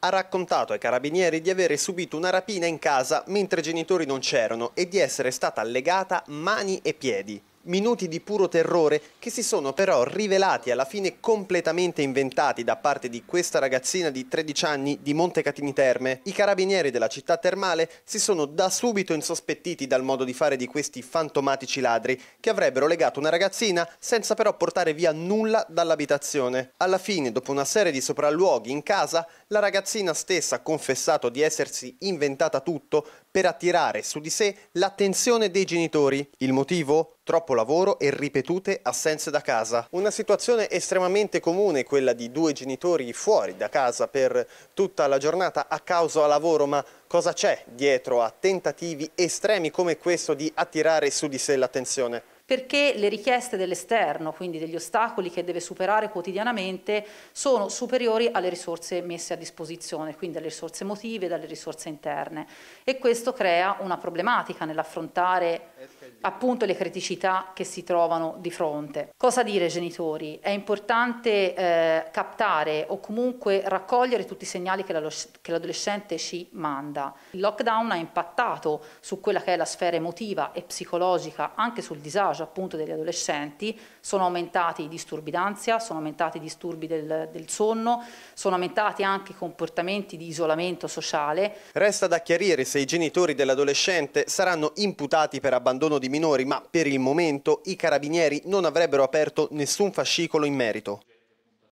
ha raccontato ai carabinieri di avere subito una rapina in casa mentre i genitori non c'erano e di essere stata legata mani e piedi minuti di puro terrore che si sono però rivelati alla fine completamente inventati da parte di questa ragazzina di 13 anni di Montecatini Terme. I carabinieri della città termale si sono da subito insospettiti dal modo di fare di questi fantomatici ladri che avrebbero legato una ragazzina senza però portare via nulla dall'abitazione. Alla fine, dopo una serie di sopralluoghi in casa, la ragazzina stessa ha confessato di essersi inventata tutto per attirare su di sé l'attenzione dei genitori. Il motivo? troppo lavoro e ripetute assenze da casa. Una situazione estremamente comune quella di due genitori fuori da casa per tutta la giornata a causa lavoro, ma cosa c'è dietro a tentativi estremi come questo di attirare su di sé l'attenzione? perché le richieste dell'esterno, quindi degli ostacoli che deve superare quotidianamente, sono superiori alle risorse messe a disposizione, quindi alle risorse emotive e dalle risorse interne. E questo crea una problematica nell'affrontare appunto le criticità che si trovano di fronte. Cosa dire ai genitori? È importante eh, captare o comunque raccogliere tutti i segnali che, l'adolescente ci manda. Il lockdown ha impattato su quella che è la sfera emotiva e psicologica, anche sul disagio appunto degli adolescenti, sono aumentati i disturbi d'ansia, sono aumentati i disturbi del, del sonno, sono aumentati anche i comportamenti di isolamento sociale. Resta da chiarire se i genitori dell'adolescente saranno imputati per abbandono di di minori, ma per il momento i carabinieri non avrebbero aperto nessun fascicolo in merito.